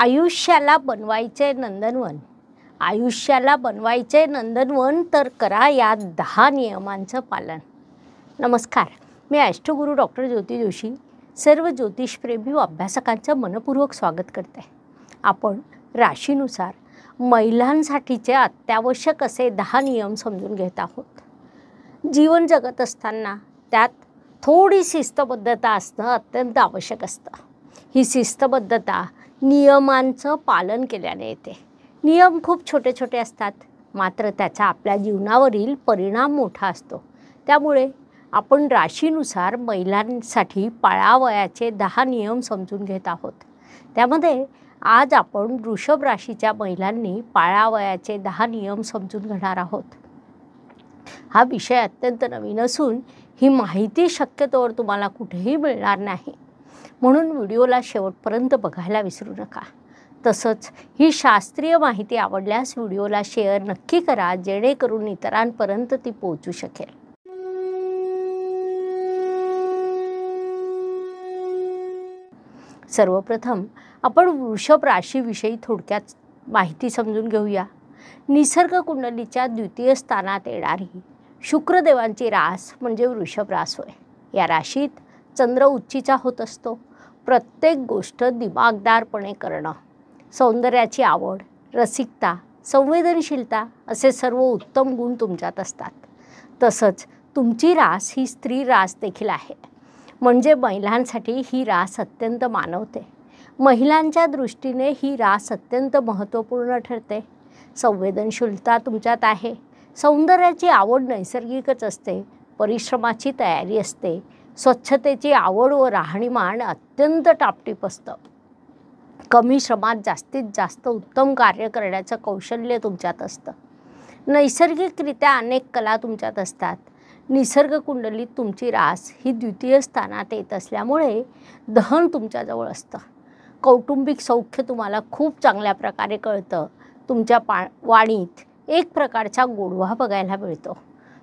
आयुष्याला बनवायचे नंदनवन आयुष्याला बनवायचे नंदनवन तर करा या दहा नियमांचं पालन नमस्कार मी अष्टगुरू डॉक्टर ज्योती जोशी सर्व ज्योतिषप्रेमी व अभ्यासकांचं मनपूर्वक स्वागत करते आपण राशीनुसार महिलांसाठीचे अत्यावश्यक असे दहा नियम समजून घेत आहोत जीवन जगत असताना त्यात थोडी शिस्तबद्धता असणं अत्यंत आवश्यक असतं ही शिस्तबद्धता नियमांचं पालन केल्याने येते नियम खूप छोटे छोटे असतात मात्र त्याचा आपल्या जीवनावरील परिणाम मोठा असतो त्यामुळे आपण राशीनुसार महिलांसाठी पाळावयाचे दहा नियम समजून घेत आहोत त्यामध्ये आज आपण वृषभ राशीच्या महिलांनी पाळावयाचे दहा नियम समजून घेणार आहोत हा विषय अत्यंत नवीन असून ही माहिती शक्यतोवर तुम्हाला कुठेही मिळणार नाही म्हणून व्हिडिओला शेवटपर्यंत बघायला विसरू नका तसंच ही शास्त्रीय माहिती आवडल्यास व्हिडिओला शेअर नक्की करा जेणेकरून इतरांपर्यंत ती पोहोचू शकेल सर्वप्रथम आपण वृषभ राशीविषयी थोडक्यात माहिती समजून घेऊया निसर्ग कुंडलीच्या द्वितीय स्थानात येणारी शुक्रदेवांची रास म्हणजे वृषभ रास होय या राशीत चंद्र उच्चीचा होत असतो प्रत्येक गोष्ट दिमागदारपणे करणं सौंदर्याची आवड रसिकता संवेदनशीलता असे सर्व उत्तम गुण तुमच्यात असतात तसंच तुमची रास ही स्त्री रास देखील आहे म्हणजे महिलांसाठी ही रास अत्यंत मानवते महिलांच्या दृष्टीने ही रास अत्यंत महत्त्वपूर्ण ठरते संवेदनशीलता तुमच्यात आहे सौंदर्याची आवड नैसर्गिकच असते परिश्रमाची तयारी असते स्वच्छतेची आवड व राहणीमान अत्यंत टापटीप असतं कमी श्रमात जास्तीत जास्त उत्तम कार्य करण्याचं कौशल्य तुमच्यात असतं नैसर्गिकरित्या अनेक कला तुमच्यात असतात निसर्ग कुंडलीत तुमची रास ही द्वितीय स्थानात येत असल्यामुळे दहन तुमच्याजवळ असतं कौटुंबिक सौख्य तुम्हाला खूप चांगल्या प्रकारे कळतं तुमच्या पा वाणीत एक प्रकारचा गोडवा बघायला मिळतो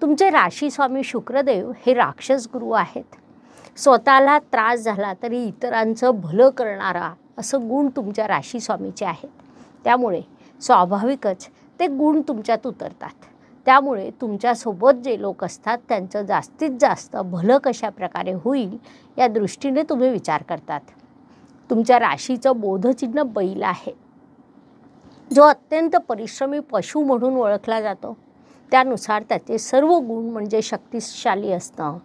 तुमचे राशी स्वामी शुक्रदेव हे राक्षस गुरु आहेत स्वतःला त्रास झाला तरी इतरांचं भलं करणारा असं गुण तुमच्या राशी स्वामीचे आहेत त्यामुळे स्वाभाविकच ते गुण तुमच्यात उतरतात त्यामुळे तुमच्यासोबत जे लोक असतात त्यांचं जास्तीत जास्त भलं कशा प्रकारे होईल या दृष्टीने तुम्ही विचार करतात तुमच्या राशीचं बोधचिन्ह बैल आहे जो अत्यंत परिश्रमी पशु म्हणून ओळखला जातो त्यानुसार त्याचे सर्व गुण म्हणजे शक्तिशाली असणं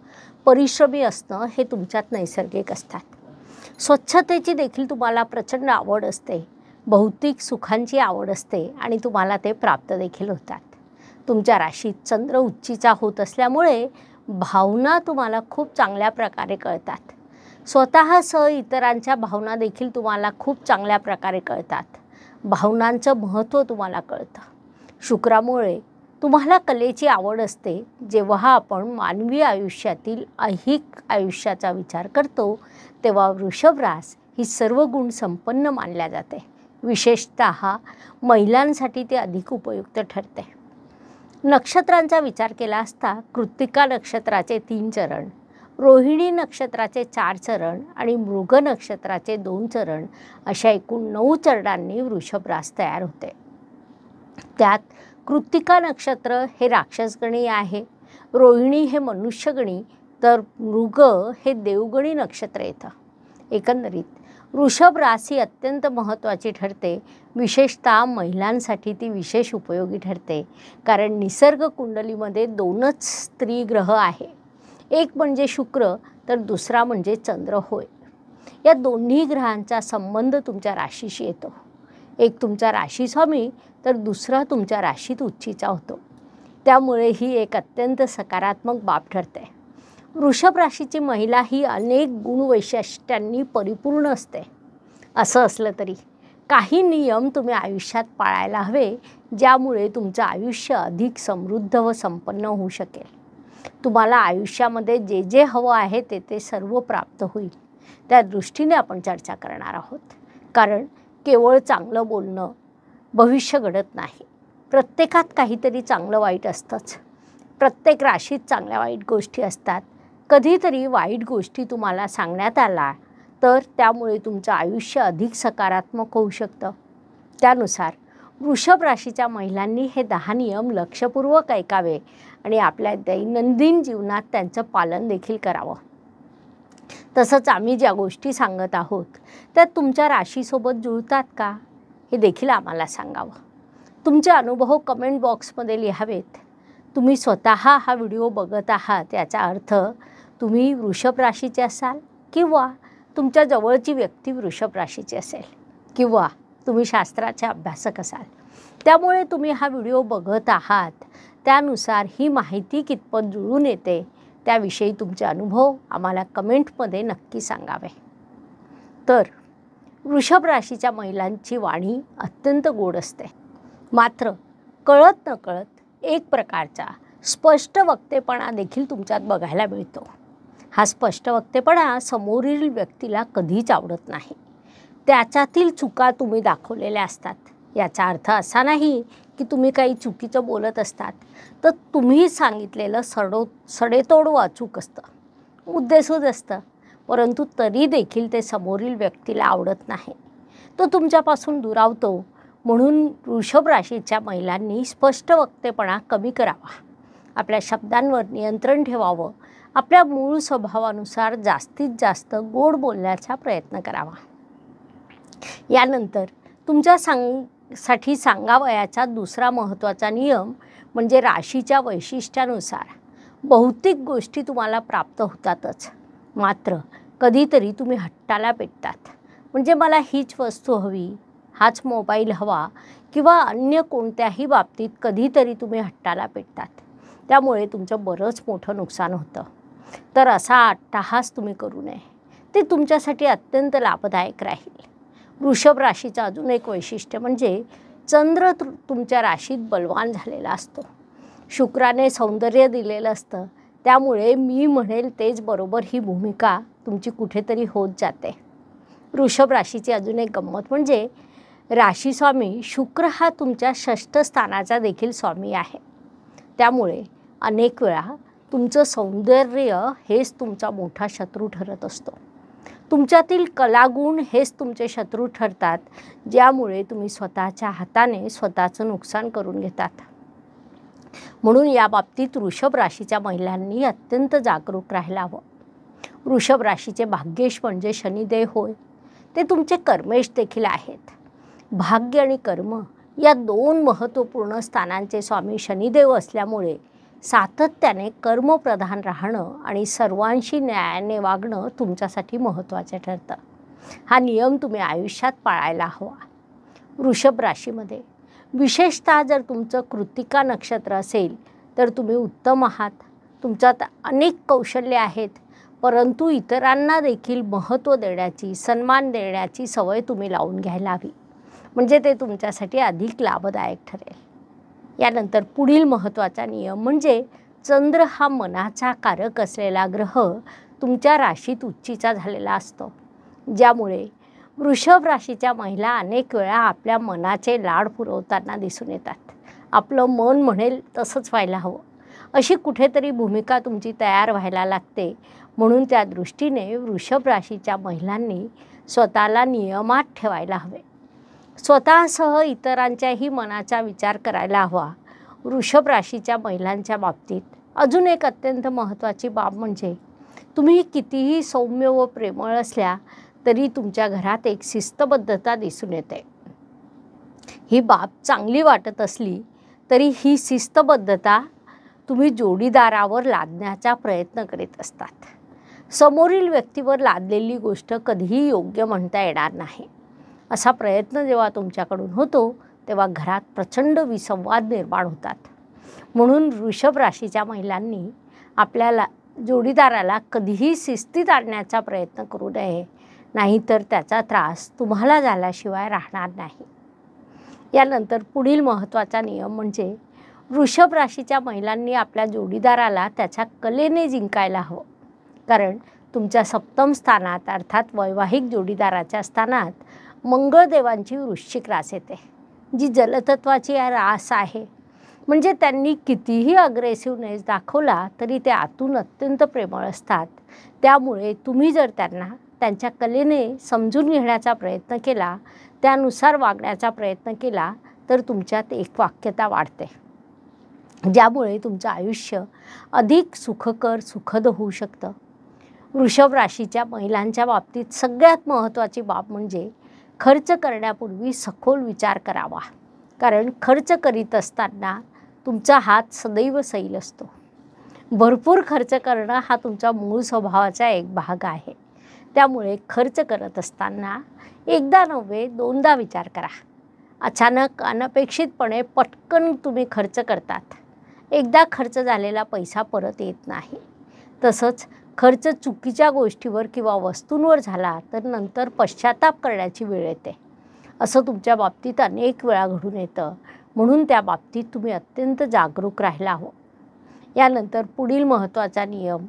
परिश्रमी असणं हे तुमच्यात नैसर्गिक असतात स्वच्छतेची देखील तुम्हाला प्रचंड आवड असते भौतिक सुखांची आवड असते आणि तुम्हाला ते प्राप्त देखील होतात तुमच्या राशीत चंद्र उच्चीचा होत असल्यामुळे भावना तुम्हाला खूप चांगल्या प्रकारे कळतात स्वतःसह इतरांच्या भावना देखील तुम्हाला खूप चांगल्या प्रकारे कळतात भावनांचं महत्त्व तुम्हाला कळतं शुक्रामुळे तुम्हाला कलेची आवड असते जेव्हा आपण मानवी आयुष्यातील अहिक आयुष्याचा विचार करतो तेव्हा वृषभरास ही सर्व गुण संपन्न मानल्या जाते विशेषत महिलांसाठी ते अधिक उपयुक्त ठरते नक्षत्रांचा विचार केला असता कृत्तिका नक्षत्राचे तीन चरण रोहिणी नक्षत्राचे चार चरण आणि मृग नक्षत्राचे दोन चरण अशा एकूण नऊ चरणांनी वृषभरास तयार होते त्यात कृतिका नक्षत्र हे राक्षसगणी आहे रोहिणी हे मनुष्यगणी तर मृग हे देवगणी नक्षत्र येतं एकंदरीत वृषभ राशी अत्यंत महत्त्वाची ठरते विशेषतः महिलांसाठी ती विशेष उपयोगी ठरते कारण निसर्ग कुंडलीमध्ये दोनच स्त्री ग्रह आहे एक म्हणजे शुक्र तर दुसरा म्हणजे चंद्र होय या दोन्ही ग्रहांचा संबंध तुमच्या राशीशी येतो एक तुमचा राशीस्वामी तर दुसरा तुमच्या राशीत उच्चीचा होतो त्यामुळे ही एक अत्यंत सकारात्मक बाब ठरते वृषभ राशीची महिला ही अनेक गुणवैशिष्ट्यांनी परिपूर्ण असते असं असलं तरी काही नियम तुम्ही आयुष्यात पाळायला हवे ज्यामुळे तुमचं आयुष्य अधिक समृद्ध व संपन्न होऊ शकेल तुम्हाला आयुष्यामध्ये जे जे हवं आहे ते ते सर्व प्राप्त होईल त्या दृष्टीने आपण चर्चा करणार आहोत कारण केवळ चांगलं बोलणं भविष्य घडत नाही प्रत्येकात काहीतरी चांगलं वाईट असतंच प्रत्येक राशीत चांगल्या वाईट गोष्टी असतात कधीतरी वाईट गोष्टी तुम्हाला सांगण्यात आला तर त्यामुळे तुमचं आयुष्य अधिक सकारात्मक होऊ शकतं त्यानुसार वृषभ राशीच्या महिलांनी हे दहा नियम लक्षपूर्वक ऐकावे आणि आपल्या दैनंदिन जीवनात त्यांचं पालन देखील करावं तसंच आम्ही ज्या गोष्टी सांगत आहोत त्या तुमच्या राशीसोबत जुळतात का हे देखील आम्हाला सांगावं तुमचे अनुभव कमेंट बॉक्समध्ये लिहावेत तुम्ही स्वतः हा व्हिडिओ बघत आहात याचा अर्थ तुम्ही वृषभ राशीचे असाल किंवा तुमच्या जवळची व्यक्ती वृषभ राशीची असेल किंवा तुम्ही शास्त्राचे अभ्यासक असाल त्यामुळे तुम्ही हा व्हिडिओ बघत आहात त्यानुसार ही माहिती कितपत जुळून येते त्याविषयी तुमचे अनुभव आम्हाला कमेंटमध्ये नक्की सांगावे तर वृषभ राशीच्या महिलांची वाणी अत्यंत गोड असते मात्र कळत नकळत एक प्रकारचा स्पष्ट वक्तेपणा देखील तुमच्यात बघायला मिळतो हा स्पष्ट वक्तेपणा समोरील व्यक्तीला कधीच आवडत नाही त्याच्यातील चुका तुम्ही दाखवलेल्या असतात याचा अर्थ असा नाही की तुम्ही काही चुकीचं बोलत असतात तर तुम्ही सांगितलेलं सडो सडेतोड वाचूक असतं मुद्देसूद असतं परंतु तरी देखील ते समोरील व्यक्तीला आवडत नाही तो तुमच्यापासून दुरावतो म्हणून वृषभ राशीच्या महिलांनी स्पष्ट वक्तेपणा कमी करावा आपल्या शब्दांवर नियंत्रण ठेवावं आपल्या मूळ स्वभावानुसार जास्तीत जास्त गोड बोलण्याचा प्रयत्न करावा यानंतर तुमच्या सांग साठी सांगावयाचा दुसरा महत्त्वाचा नियम म्हणजे राशीच्या वैशिष्ट्यानुसार बहुतेक गोष्टी तुम्हाला प्राप्त होतातच मात्र कधीतरी तुम्ही हट्टाला पेटतात म्हणजे मला हीच वस्तू हवी हाच मोबाईल हवा किंवा अन्य कोणत्याही बाबतीत कधीतरी तुम्ही हट्टाला पेटतात त्यामुळे तुमचं बरंच मोठं नुकसान होतं तर असा अट्टाहास तुम्ही करू नये ते तुमच्यासाठी अत्यंत लाभदायक राहील वृषभ राशीचं अजून एक वैशिष्ट्य म्हणजे चंद्र तुमच्या राशीत बलवान झालेला असतो शुक्राने सौंदर्य दिलेलं असतं त्यामुळे मी म्हणेल तेच बरोबर ही भूमिका तुमची कुठेतरी होत जाते वृषभ राशीची अजून एक गंमत म्हणजे राशी स्वामी शुक्र हा तुमच्या षष्ठ स्थानाचा देखील स्वामी आहे त्यामुळे अनेक वेळा तुमचं सौंदर्य हेच तुमचा मोठा शत्रू ठरत असतो तुमच्यातील कलागुण हेच तुमचे शत्रू ठरतात ज्यामुळे तुम्ही स्वतःच्या हाताने स्वतःचं नुकसान करून घेतात म्हणून या बाबतीत वृषभ राशीच्या महिलांनी अत्यंत जागरूक राहायला हवं वृषभ राशीचे भाग्येश म्हणजे शनिदेव होय ते तुमचे कर्मेश देखील आहेत भाग्य आणि कर्म या दोन महत्त्वपूर्ण स्थानांचे स्वामी शनिदेव असल्यामुळे सातत्याने कर्मप्रधान राहणं आणि सर्वांशी न्यायाने वागणं तुमच्यासाठी महत्त्वाचे ठरतं हा नियम तुम्ही आयुष्यात पाळायला हवा वृषभ राशीमध्ये विशेषतः जर तुमचं कृतिका नक्षत्र असेल तर तुम्ही उत्तम आहात तुमच्यात अनेक कौशल्य आहेत परंतु इतरांना देखील महत्त्व देण्याची सन्मान देण्याची सवय तुम्ही लावून घ्यायला हवी म्हणजे ते तुमच्यासाठी अधिक लाभदायक ठरेल यानंतर पुढील महत्त्वाचा नियम म्हणजे चंद्र हा मनाचा कारक असलेला ग्रह तुमच्या राशीत उच्चीचा झालेला असतो ज्यामुळे वृषभ राशीच्या महिला अनेक वेळा आपल्या मनाचे लाड पुरवताना दिसून येतात आपलं मन म्हणेल तसंच व्हायला हवं अशी कुठेतरी भूमिका तुमची तयार व्हायला लागते म्हणून त्या दृष्टीने वृषभ राशीच्या महिलांनी स्वतःला नियमात ठेवायला हवे स्वतःसह इतरांच्याही मनाचा विचार करायला हवा वृषभ राशीच्या महिलांच्या बाबतीत अजून एक अत्यंत महत्त्वाची बाब म्हणजे तुम्ही कितीही सौम्य व प्रेमळ असल्या तरी तुमच्या घरात एक शिस्तबद्धता दिसून येते ही बाब चांगली वाटत असली तरी ही शिस्तबद्धता तुम्ही जोडीदारावर लादण्याचा प्रयत्न करीत असतात समोरील व्यक्तीवर लादलेली गोष्ट कधीही योग्य म्हणता येणार नाही असा प्रयत्न जेव्हा तुमच्याकडून होतो तेव्हा घरात प्रचंड विसंवाद निर्माण होतात म्हणून वृषभ राशीच्या महिलांनी आपल्याला जोडीदाराला कधीही शिस्तीत आणण्याचा प्रयत्न करू नये नाहीतर त्याचा त्रास तुम्हाला झाल्याशिवाय राहणार नाही यानंतर पुढील महत्त्वाचा नियम म्हणजे वृषभ राशीच्या महिलांनी आपल्या जोडीदाराला त्याच्या कलेने जिंकायला हवं कारण तुमच्या सप्तम स्थानात अर्थात वैवाहिक जोडीदाराच्या स्थानात मंगळदेवांची वृश्चिक रास येते जी जलतत्वाची रास आहे म्हणजे त्यांनी कितीही अग्रेसिव्हनेस दाखवला तरी ते आतून अत्यंत प्रेमळ असतात त्यामुळे तुम्ही जर त्यांना त्यांच्या कलेने समजून घेण्याचा प्रयत्न केला त्यानुसार वागण्याचा प्रयत्न केला तर तुमच्यात एक वाक्यता वाढते ज्यामुळे तुमचं आयुष्य अधिक सुखकर सुखद होऊ शकतं वृषभ राशीच्या महिलांच्या बाबतीत सगळ्यात महत्त्वाची बाब म्हणजे खर्च करण्यापूर्वी सखोल विचार करावा कारण खर्च करीत असताना तुमचा हात सदैव सैल असतो भरपूर खर्च करणं हा तुमच्या मूळ स्वभावाचा एक भाग आहे त्यामुळे खर्च करत असताना एकदा नव्हे दोनदा विचार करा अचानक अनपेक्षितपणे पटकन तुम्ही खर्च करतात एकदा खर्च झालेला पैसा परत येत नाही तसंच खर्च चुकीच्या गोष्टीवर किंवा वस्तूंवर झाला तर नंतर पश्चाताप करण्याची वेळ येते असं तुमच्या बाबतीत अनेक वेळा घडून येतं म्हणून त्या बाबतीत तुम्ही अत्यंत जागरूक राहिला हो यानंतर पुढील महत्त्वाचा नियम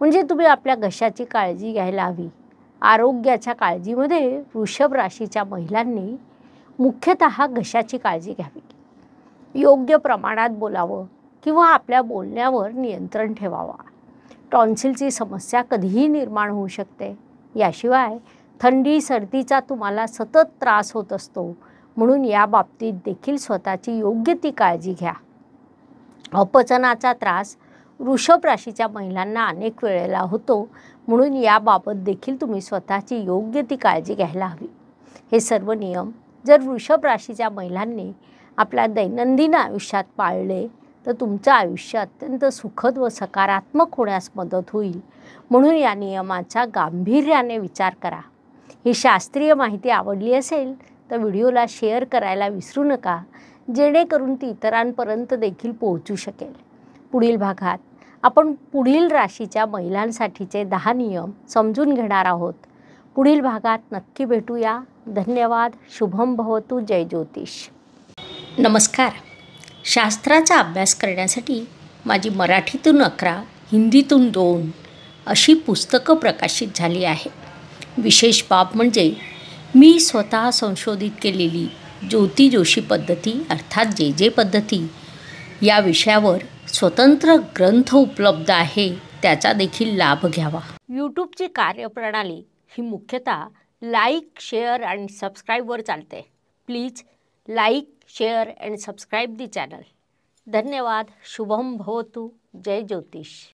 म्हणजे तुम्ही आपल्या घशाची काळजी घ्यायला हवी आरोग्याच्या काळजीमध्ये वृषभ राशीच्या महिलांनी मुख्यतः घशाची काळजी घ्यावी योग्य प्रमाणात बोलावं किंवा आपल्या बोलण्यावर नियंत्रण ठेवावा टॉन्सिलची समस्या कधीही निर्माण होऊ शकते याशिवाय थंडी सर्दीचा तुम्हाला सतत त्रास होत असतो म्हणून या बाबतीत देखील स्वतःची योग्य ती काळजी घ्या अपचनाचा त्रास वृषभ राशीच्या महिलांना अनेक वेळेला होतो म्हणून याबाबत देखील तुम्ही स्वतःची योग्य ती काळजी घ्यायला हवी हे सर्व नियम जर वृषभ राशीच्या महिलांनी आपल्या दैनंदिन आयुष्यात पाळले तर तुमचं आयुष्य अत्यंत सुखद व सकारात्मक होण्यास मदत होईल म्हणून या नियमाचा गांभीर्याने विचार करा ही शास्त्रीय माहिती आवडली असेल तर व्हिडिओला शेअर करायला विसरू नका जेणेकरून ती इतरांपर्यंत देखील पोहोचू शकेल पुढील भागात आपण पुढील राशीच्या महिलांसाठीचे दहा नियम समजून घेणार आहोत पुढील भागात नक्की भेटूया धन्यवाद शुभम भवतू जय ज्योतिष नमस्कार शास्त्राचा अभ्यास करण्यासाठी माझी मराठीतून अकरा हिंदीतून दोन अशी पुस्तकं प्रकाशित झाली आहे विशेष बाब म्हणजे मी स्वतः संशोधित केलेली ज्योती जोशी पद्धती अर्थात जे जे पद्धती या विषयावर स्वतंत्र ग्रंथ उपलब्ध आहे त्याचा देखील लाभ घ्यावा यूट्यूबची कार्यप्रणाली ही मुख्यतः लाईक शेअर आणि सबस्क्राईबवर चालते please like share and subscribe the channel धन्यवाद शुभम भवतु जय ज्योतिष